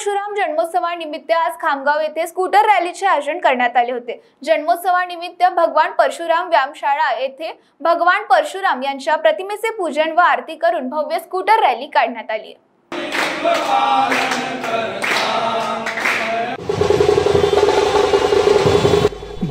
परशुराम जन्मोत्सवानिमित्त आज खामगाव येथे स्कूटर रॅलीचे आयोजन करण्यात आले होते जन्मोत्सवानिमित्त भगवान परशुराम व्यायामशाळा येथे भगवान परशुराम यांच्या प्रतिमेचे पूजन व आरती करून भव्य स्कूटर रॅली काढण्यात आली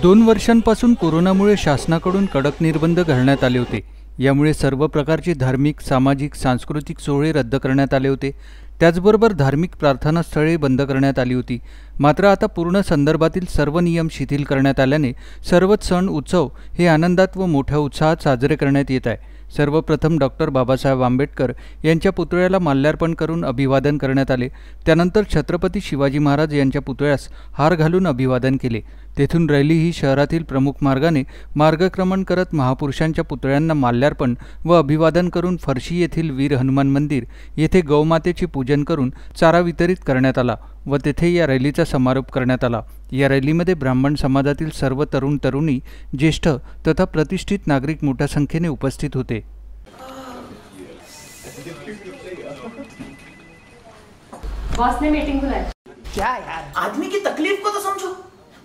दोन वर्षांपासून कोरोनामुळे शासनाकडून कडक निर्बंध घालण्यात आले होते यामुळे सर्व प्रकारचे धार्मिक सामाजिक सांस्कृतिक सोहळे रद्द करण्यात आले होते त्याचबरोबर धार्मिक प्रार्थनास्थळे बंद करण्यात आली होती मात्र आता पूर्ण संदर्भातील सर्व नियम शिथिल करण्यात आल्याने सर्वच सण उत्सव हे आनंदात व मोठ्या उत्साहात साजरे करण्यात येत आहे सर्वप्रथम डॉक्टर बाबासाहेब आंबेडकर यांच्या पुतळ्याला माल्यार्पण करून अभिवादन करण्यात आले त्यानंतर छत्रपती शिवाजी महाराज यांच्या पुतळ्यास हार घालून अभिवादन केले तेथून रॅली ही शहरातील प्रमुख मार्गाने मार्गक्रमण करत महापुरुषांच्या पुतळ्यांना माल्यार्पण व अभिवादन करून फरशी येथील वीर हनुमान मंदिर येथे गौमातेची पूजा आयोजन करून चारा वितरित करण्यात आला व तेथे या रॅलीचा समारोप करण्यात आला या रॅलीमध्ये ब्राह्मण समाजातील सर्व तरुण तरुणी ज्येष्ठ तथा प्रतिष्ठित नागरिक मोठ्या संख्येने उपस्थित होते बॉस ने मीटिंग बुलाई क्या यार आदमी की तकलीफ को तो समझो